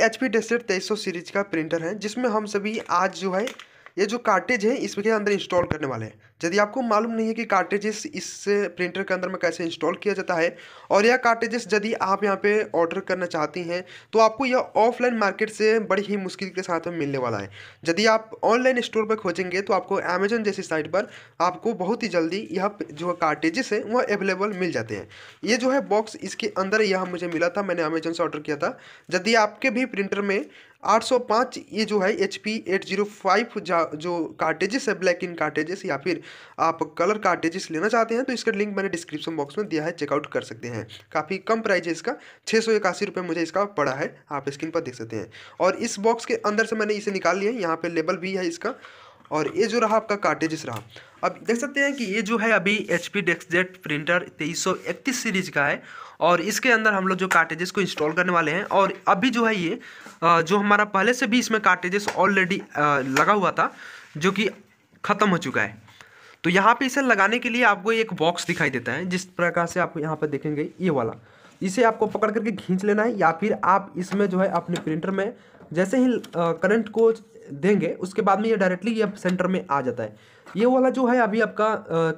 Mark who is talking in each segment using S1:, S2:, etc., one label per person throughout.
S1: H P डेसेट तेईस series का printer है जिसमें हम सभी आज जो है ये जो कार्टेज है इसके अंदर इंस्टॉल करने वाले हैं यदि आपको मालूम नहीं है कि कार्टेजेस इस प्रिंटर के अंदर में कैसे इंस्टॉल किया जाता है और यह कार्टेजेस यदि आप यहाँ पे ऑर्डर करना चाहती हैं तो आपको यह ऑफलाइन मार्केट से बड़ी ही मुश्किल के साथ में मिलने वाला है यदि आप ऑनलाइन स्टोर पर खोजेंगे तो आपको अमेजन जैसी साइट पर आपको बहुत ही जल्दी यह जो कार्टेजेस हैं वह अवेलेबल मिल जाते हैं ये जो है बॉक्स इसके अंदर यह मुझे मिला था मैंने अमेजोन से ऑर्डर किया था यदि आपके भी प्रिंटर में 805 ये जो है H P eight zero five जो कार्टेजेस है ब्लैक इन कार्टेजेस या फिर आप कलर कार्टेजेस लेना चाहते हैं तो इसका लिंक मैंने डिस्क्रिप्शन बॉक्स में दिया है चेकआउट कर सकते हैं काफ़ी कम प्राइस है इसका छः सौ इक्यासी रुपये मुझे इसका पड़ा है आप स्क्रीन पर देख सकते हैं और इस बॉक्स के अंदर से मैंने इसे निकाल लिया है यहाँ पर लेबल भी है इसका और ये जो रहा आपका कार्टेजेस रहा अब देख सकते हैं कि ये जो है अभी एच पी जेट प्रिंटर तेईस सीरीज का है और इसके अंदर हम लोग जो कार्टेजेस को इंस्टॉल करने वाले हैं और अभी जो है ये जो हमारा पहले से भी इसमें कार्टेजेस ऑलरेडी लगा हुआ था जो कि ख़त्म हो चुका है तो यहाँ पे इसे लगाने के लिए आपको एक बॉक्स दिखाई देता है जिस प्रकार से आप यहाँ पर देखेंगे ये वाला इसे आपको पकड़ करके खींच लेना है या फिर आप इसमें जो है अपने प्रिंटर में जैसे ही करंट को देंगे उसके बाद में ये डायरेक्टली ये सेंटर में आ जाता है ये वाला जो है अभी आपका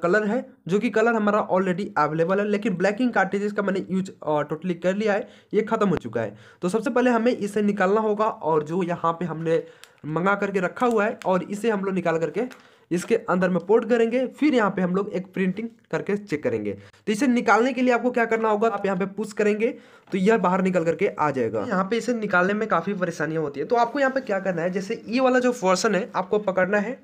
S1: कलर है जो कि कलर हमारा ऑलरेडी अवेलेबल है लेकिन ब्लैकिंग कार्टेजेस का मैंने यूज टोटली कर लिया है ये ख़त्म हो चुका है तो सबसे पहले हमें इसे निकालना होगा और जो यहाँ पे हमने मंगा करके रखा हुआ है और इसे हम लोग निकाल करके इसके अंदर में पोर्ट करेंगे फिर यहाँ पे हम लोग एक प्रिंटिंग करके चेक करेंगे तो इसे निकालने के लिए आपको क्या करना होगा आप यहाँ पे पुश करेंगे तो यह बाहर निकल करके आ जाएगा यहाँ पे इसे निकालने में काफ़ी परेशानियां होती है तो आपको यहाँ पे क्या करना है जैसे ई वाला जो फोर्सन है आपको पकड़ना है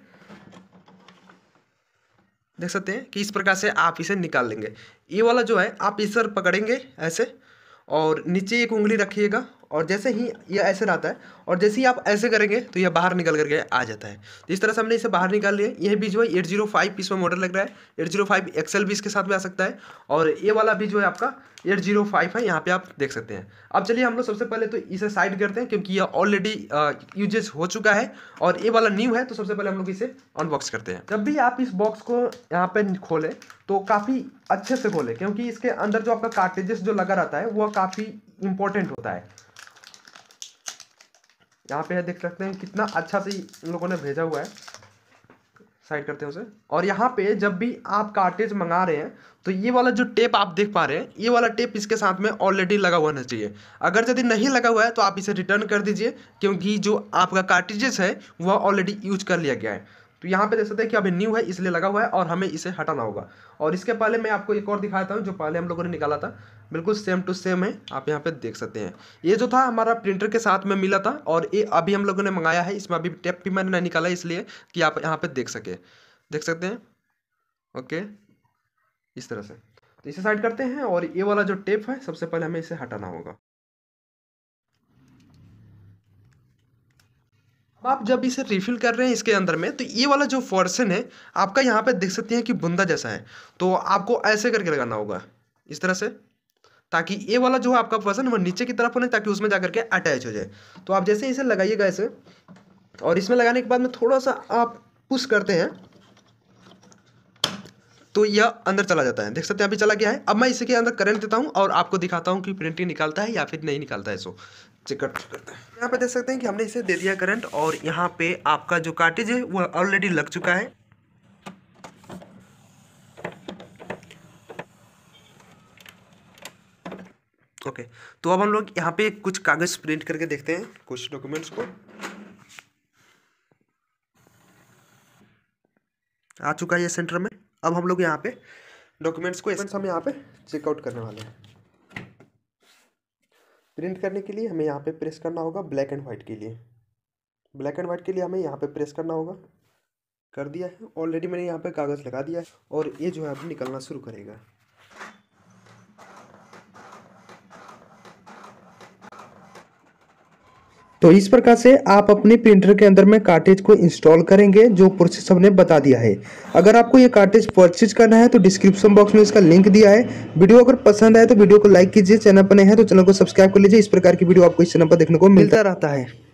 S1: देख सकते हैं कि इस प्रकार से आप इसे निकाल लेंगे ये वाला जो है आप इस पर पकड़ेंगे ऐसे और नीचे एक उंगली रखिएगा और जैसे ही यह ऐसे रहता है और जैसे ही आप ऐसे करेंगे तो यह बाहर निकल करके आ जाता है तो इस तरह से हमने इसे बाहर निकाल लिया यह भी जो है एट जीरो फाइव पीस में मॉडल लग रहा है एट जीरो फाइव एक्सेल भी इसके साथ में आ सकता है और ये वाला भी जो है आपका एट जीरो फाइव है यहाँ पे आप देख सकते हैं अब चलिए हम लोग सबसे पहले तो इसे साइड करते हैं क्योंकि यह ऑलरेडी यूजेज हो चुका है और ये वाला न्यू है तो सबसे पहले हम लोग इसे अनबॉक्स करते हैं जब भी आप इस बॉक्स को यहाँ पर खोलें तो काफ़ी अच्छे से खोलें क्योंकि इसके अंदर जो आपका कार्टेजेस जो लगा रहता है वह काफ़ी इंपॉर्टेंट होता है यहाँ पे देख सकते हैं कितना अच्छा से इन लोगों ने भेजा हुआ है साइड करते हैं उसे और यहाँ पे जब भी आप कार्टेज मंगा रहे हैं तो ये वाला जो टेप आप देख पा रहे हैं ये वाला टेप इसके साथ में ऑलरेडी लगा हुआ होना चाहिए अगर यदि नहीं लगा हुआ है तो आप इसे रिटर्न कर दीजिए क्योंकि जो आपका कार्टेजेस है वह ऑलरेडी यूज कर लिया गया है तो यहाँ पे देख सकते हैं कि अभी न्यू है इसलिए लगा हुआ है और हमें इसे हटाना होगा और इसके पहले मैं आपको एक और दिखाता हूँ जो पहले हम लोगों ने निकाला था बिल्कुल सेम टू सेम है आप यहाँ पे देख सकते हैं ये जो था हमारा प्रिंटर के साथ में मिला था और ये अभी हम लोगों ने मंगाया है इसमें अभी टेप भी मैंने नहीं निकाला इसलिए कि आप यहाँ पर देख सके देख सकते हैं ओके इस तरह से तो इसे साइड करते हैं और ये वाला जो टेप है सबसे पहले हमें इसे हटाना होगा आप जब इसे रिफिल कर रहे हैं इसके अंदर में तो ये वाला जो फॉर्सन है आपका यहाँ पे देख सकते हैं कि बुंदा जैसा है तो आपको ऐसे करके लगाना होगा इस तरह से ताकि ये वाला जो है आपका फॉर्सन वो नीचे की तरफ होने ताकि उसमें जा करके अटैच हो जाए तो आप जैसे इसे लगाइएगा ऐसे और इसमें लगाने के बाद में थोड़ा सा आप पुश करते हैं तो यह अंदर चला जाता है देख सकते हैं अभी चला गया है अब मैं इसके अंदर करंट देता हूँ और आपको दिखाता हूँ कि प्रिंटिंग निकालता है या फिर नहीं निकालता है सो चेकआउट करते हैं यहाँ पे देख सकते हैं कि हमने इसे दे दिया करंट और यहाँ पे आपका जो कार्टेज है वह ऑलरेडी लग चुका है ओके तो अब हम लोग यहाँ पे कुछ कागज़ प्रिंट करके देखते हैं कुछ डॉक्यूमेंट्स को आ चुका है ये सेंटर में अब हम लोग यहाँ पे डॉक्यूमेंट्स को हम यहाँ पे चेकआउट करने वाले हैं प्रिंट करने के लिए हमें यहाँ पे प्रेस करना होगा ब्लैक एंड वाइट के लिए ब्लैक एंड वाइट के लिए हमें यहाँ पे प्रेस करना होगा कर दिया है ऑलरेडी मैंने यहाँ पे कागज़ लगा दिया है और ये जो है अब निकलना शुरू करेगा तो इस प्रकार से आप अपने प्रिंटर के अंदर में कार्टेज को इंस्टॉल करेंगे जो प्रोसेस हमने बता दिया है अगर आपको ये कार्टेज परचेज करना है तो डिस्क्रिप्शन बॉक्स में इसका लिंक दिया है वीडियो अगर पसंद आए तो वीडियो को लाइक कीजिए चैनल पर नए हैं तो चैनल को सब्सक्राइब कर लीजिए इस प्रकार की वीडियो आपको इस चैनल पर देखने को मिलता रहता है